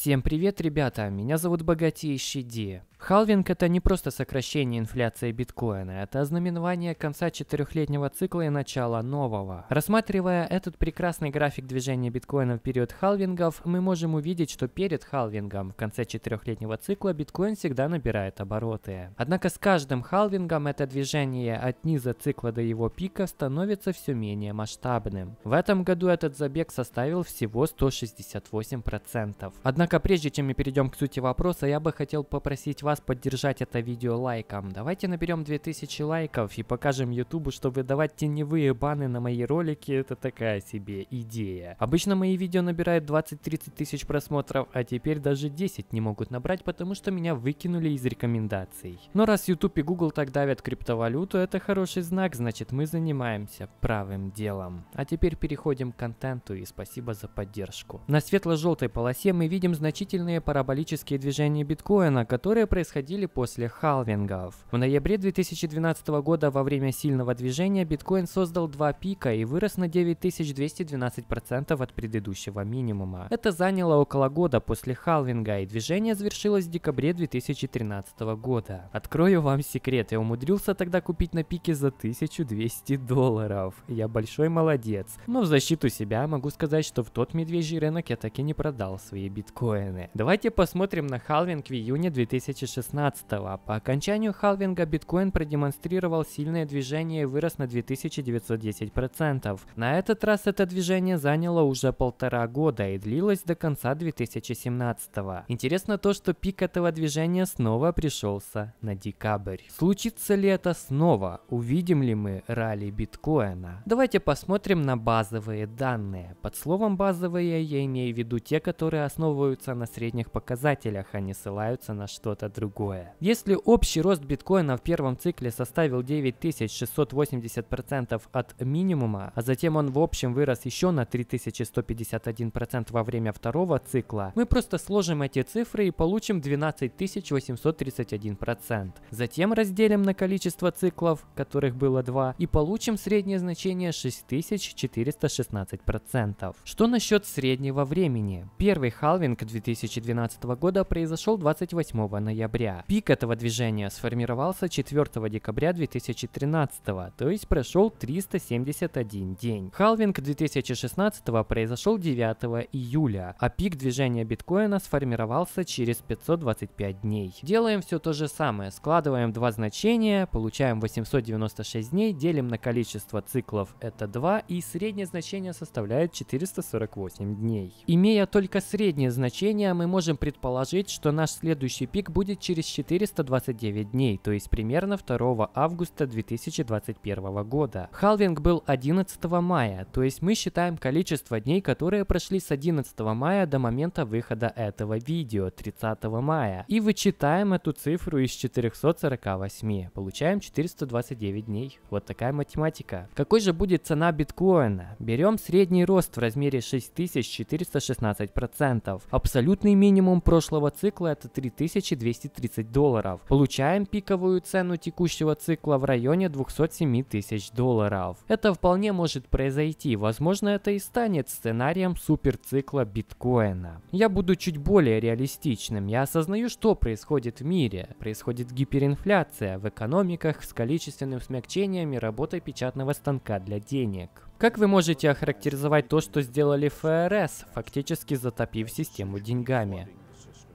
Всем привет, ребята! Меня зовут Богатейший Ди. Халвинг – это не просто сокращение инфляции биткоина, это ознаменование конца четырехлетнего цикла и начала нового. Рассматривая этот прекрасный график движения биткоина в период халвингов, мы можем увидеть, что перед халвингом в конце четырехлетнего цикла биткоин всегда набирает обороты. Однако с каждым халвингом это движение от низа цикла до его пика становится все менее масштабным. В этом году этот забег составил всего 168%. Однако Однако, прежде чем мы перейдем к сути вопроса, я бы хотел попросить вас поддержать это видео лайком. Давайте наберем 2000 лайков и покажем ютубу, что выдавать теневые баны на мои ролики это такая себе идея. Обычно мои видео набирают 20-30 тысяч просмотров, а теперь даже 10 не могут набрать, потому что меня выкинули из рекомендаций. Но раз YouTube и Google так давят криптовалюту, это хороший знак, значит мы занимаемся правым делом. А теперь переходим к контенту и спасибо за поддержку. На светло-желтой полосе мы видим значительные параболические движения биткоина, которые происходили после халвингов. В ноябре 2012 года во время сильного движения биткоин создал два пика и вырос на 9212% от предыдущего минимума. Это заняло около года после халвинга, и движение завершилось в декабре 2013 года. Открою вам секрет, я умудрился тогда купить на пике за 1200 долларов. Я большой молодец. Но в защиту себя могу сказать, что в тот медвежий рынок я так и не продал свои биткоины биткоины. Давайте посмотрим на халвинг в июне 2016 -го. По окончанию халвинга биткоин продемонстрировал сильное движение и вырос на 2910%. На этот раз это движение заняло уже полтора года и длилось до конца 2017 -го. Интересно то, что пик этого движения снова пришелся на декабрь. Случится ли это снова? Увидим ли мы ралли биткоина? Давайте посмотрим на базовые данные. Под словом базовые я имею в виду те, которые основываются базируются на средних показателях, а не ссылаются на что-то другое. Если общий рост биткоина в первом цикле составил 9680% от минимума, а затем он в общем вырос еще на 3151% во время второго цикла, мы просто сложим эти цифры и получим 12831%. Затем разделим на количество циклов, которых было 2, и получим среднее значение 6416%. Что насчет среднего времени? Первый халвинг 2012 года произошел 28 ноября. Пик этого движения сформировался 4 декабря 2013, то есть прошел 371 день. Халвинг 2016 произошел 9 июля, а пик движения биткоина сформировался через 525 дней. Делаем все то же самое, складываем два значения, получаем 896 дней, делим на количество циклов, это 2, и среднее значение составляет 448 дней. Имея только среднее значение, значения, мы можем предположить, что наш следующий пик будет через 429 дней, то есть примерно 2 августа 2021 года. Халвинг был 11 мая, то есть мы считаем количество дней, которые прошли с 11 мая до момента выхода этого видео, 30 мая. И вычитаем эту цифру из 448. Получаем 429 дней. Вот такая математика. Какой же будет цена биткоина? Берем средний рост в размере 6416%. Абсолютный минимум прошлого цикла это 3230 долларов. Получаем пиковую цену текущего цикла в районе 207 тысяч долларов. Это вполне может произойти, возможно это и станет сценарием суперцикла биткоина. Я буду чуть более реалистичным, я осознаю, что происходит в мире. Происходит гиперинфляция в экономиках с количественным смягчением и работой печатного станка для денег. Как вы можете охарактеризовать то, что сделали ФРС, фактически затопив систему деньгами?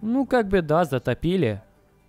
Ну, как бы да, затопили.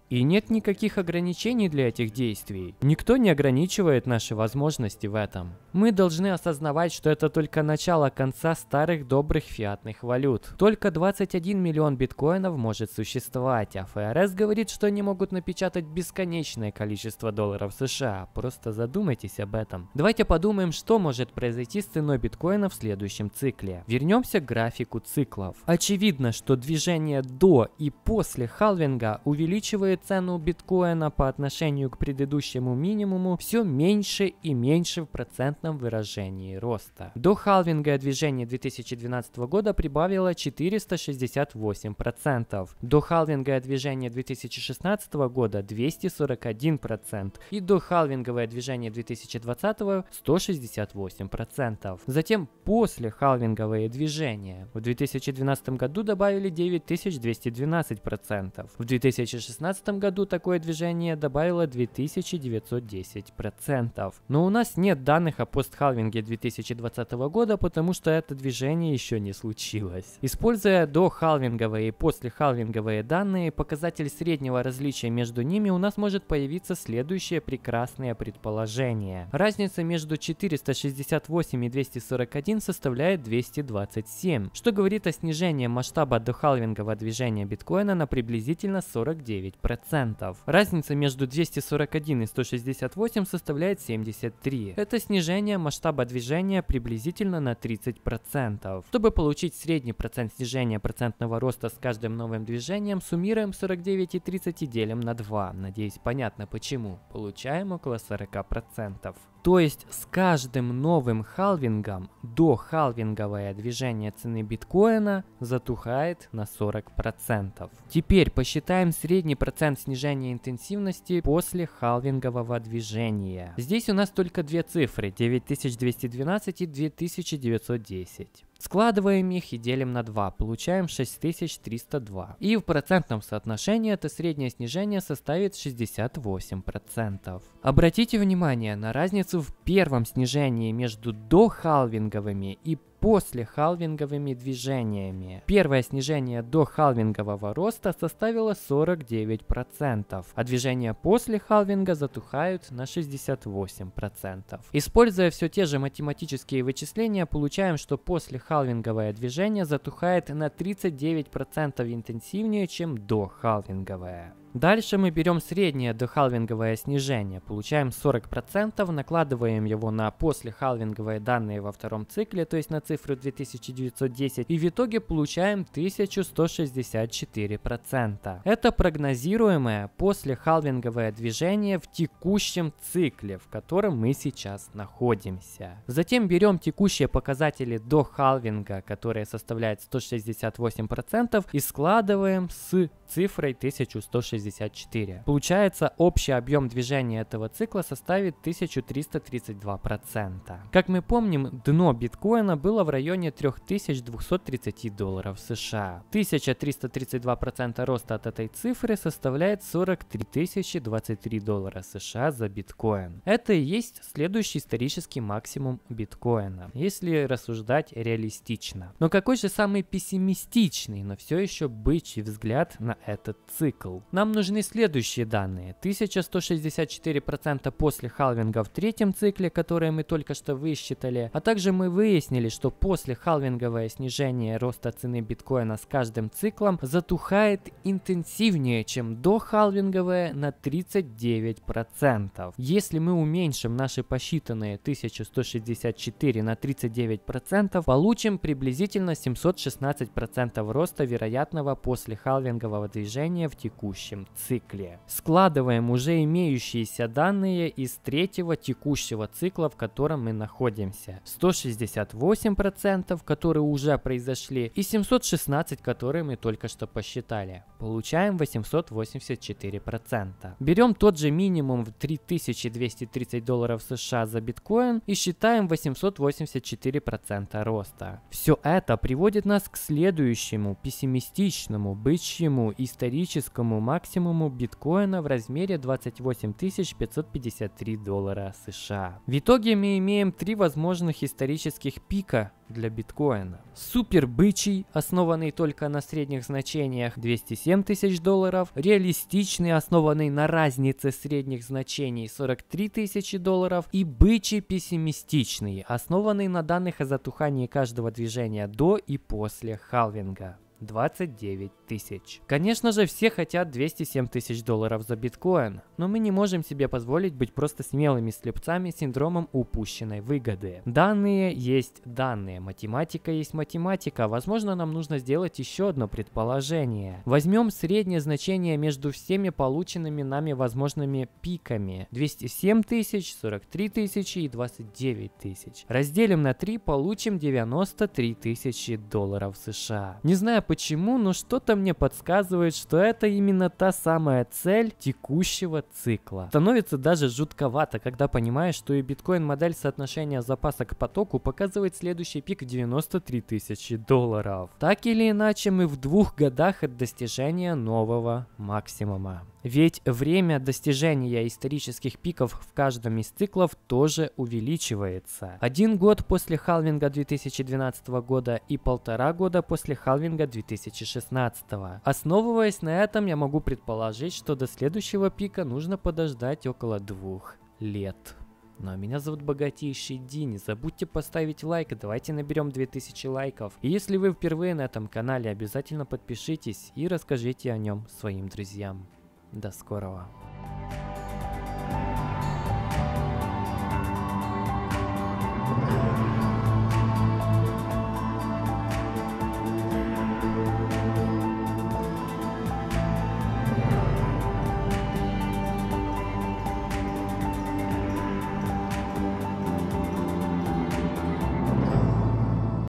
И нет никаких ограничений для этих действий. Никто не ограничивает наши возможности в этом. Мы должны осознавать, что это только начало конца старых добрых фиатных валют. Только 21 миллион биткоинов может существовать, а ФРС говорит, что они могут напечатать бесконечное количество долларов США. Просто задумайтесь об этом. Давайте подумаем, что может произойти с ценой биткоина в следующем цикле. Вернемся к графику циклов. Очевидно, что движение до и после халвинга увеличивает высказывает цену биткоина по отношению к предыдущему минимуму все меньше и меньше в процентном выражении роста. До халвинга движение 2012 года прибавило 468%, до халвинга движение 2016 года 241% и до халвинговое движение 2020 168%. Затем после халвинговое движение в 2012 году добавили 9212%, в 2016 2011 году такое движение добавило 2910%. Но у нас нет данных о постхалвинге 2020 года, потому что это движение еще не случилось. Используя дохалвинговые и послехалвинговые данные, показатель среднего различия между ними у нас может появиться следующее прекрасное предположение. Разница между 468 и 241 составляет 227, что говорит о снижении масштаба дохалвингового движения биткоина на приблизительно 49%. 10%. Разница между 241 и 168 составляет 73. Это снижение масштаба движения приблизительно на 30%. Чтобы получить средний процент снижения процентного роста с каждым новым движением, суммируем 49 и 30 и делим на 2. Надеюсь, понятно почему. Получаем около 40%. То есть с каждым новым халвингом до халвинговое движение цены биткоина затухает на 40%. Теперь посчитаем средний процент снижения интенсивности после халвингового движения. Здесь у нас только две цифры 9212 и 2910. Складываем их и делим на 2, получаем 6302. И в процентном соотношении это среднее снижение составит 68%. Обратите внимание на разницу в первом снижении между дохалвинговыми и после халвинговыми движениями. Первое снижение до халвингового роста составило 49%, а движения после халвинга затухают на 68%. Используя все те же математические вычисления, получаем, что после халвинговое движение затухает на 39% интенсивнее, чем до халвинговое. Дальше мы берем среднее дохалвинговое снижение, получаем 40%, накладываем его на послехалвинговые данные во втором цикле, то есть на цифру 2910, и в итоге получаем 1164%. Это прогнозируемое послехалвинговое движение в текущем цикле, в котором мы сейчас находимся. Затем берем текущие показатели до халвинга, которые составляют 168%, и складываем с цифрой 1160. 64. Получается, общий объем движения этого цикла составит 1332%. Как мы помним, дно биткоина было в районе 3230 долларов США. 1332% роста от этой цифры составляет 43 023 доллара США за биткоин. Это и есть следующий исторический максимум биткоина, если рассуждать реалистично. Но какой же самый пессимистичный, но все еще бычий взгляд на этот цикл? Нам нужны следующие данные. 1164% после халвинга в третьем цикле, которые мы только что высчитали, а также мы выяснили, что после халвинговое снижение роста цены биткоина с каждым циклом затухает интенсивнее, чем до халвинговое на 39%. Если мы уменьшим наши посчитанные 1164 на 39%, получим приблизительно 716% роста вероятного после халвингового движения в текущем цикле. Складываем уже имеющиеся данные из третьего текущего цикла, в котором мы находимся. 168%, которые уже произошли, и 716, которые мы только что посчитали. Получаем 884%. Берем тот же минимум в 3230 долларов США за биткоин и считаем 884% роста. Все это приводит нас к следующему пессимистичному, бычьему, историческому максимуму максимуму биткоина в размере 28 553 доллара США. В итоге мы имеем три возможных исторических пика для биткоина. Супер бычий, основанный только на средних значениях 207 тысяч долларов, реалистичный, основанный на разнице средних значений 43 тысячи долларов и бычий пессимистичный, основанный на данных о затухании каждого движения до и после халвинга. 29 тысяч. Конечно же, все хотят 207 тысяч долларов за биткоин, но мы не можем себе позволить быть просто смелыми слепцами с синдромом упущенной выгоды. Данные есть данные, математика есть математика. Возможно, нам нужно сделать еще одно предположение. Возьмем среднее значение между всеми полученными нами возможными пиками. 207 тысяч, 43 тысячи и 29 тысяч. Разделим на 3, получим 93 тысячи долларов США. Не знаю, почему, но что-то мне подсказывает, что это именно та самая цель текущего цикла. Становится даже жутковато, когда понимаешь, что и биткоин-модель соотношения запаса к потоку показывает следующий пик в 93 тысячи долларов. Так или иначе, мы в двух годах от достижения нового максимума. Ведь время достижения исторических пиков в каждом из циклов тоже увеличивается. Один год после халвинга 2012 года и полтора года после халвинга 2016. Основываясь на этом, я могу предположить, что до следующего пика нужно подождать около двух лет. Ну а меня зовут Богатейший Ди, не забудьте поставить лайк, давайте наберем 2000 лайков. И если вы впервые на этом канале, обязательно подпишитесь и расскажите о нем своим друзьям. До скорого.